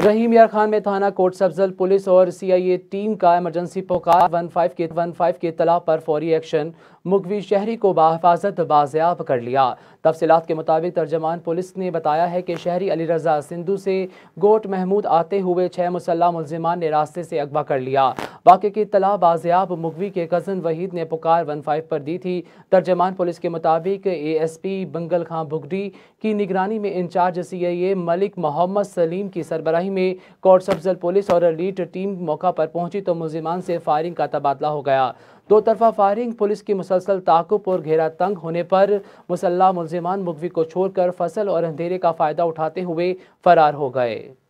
रहीम यार खान में थाना कोट सब्जल पुलिस और सीआईए टीम का इमरजेंसी पुकार वन फाइव के वन फाइव के तला पर फौरी एक्शन मुगवी शहरी को बाहफाजत बाजियाब कर लिया तफसीत के मुताबिक तर्जमान पुलिस ने बताया है कि शहरी अली रजा सिंधु से गोट महमूद आते हुए छः मुसल्ह मुलजमान ने रास्ते से अगवा कर लिया वाक़े की इतला बाजियाब मुगवी के कज़न वहीद ने पुकार वन फाइव पर दी थी तर्जमान पुलिस के मुताबिक ए एस पी बंगल खां बुगडी की निगरानी में incharge C I A Malik Mohammad Saleem की सरबराही में कोर्ट सफजल पुलिस और लीड टीम मौका पर पहुंची तो मुजिमान से फायरिंग का तबादला हो गया दो तरफा फायरिंग पुलिस की मुसलसल ताकुब और घेरा तंग होने पर मुसल्ला मुलजिमान मुगवी को छोड़कर फसल और अंधेरे का फ़ायदा उठाते हुए फरार हो गए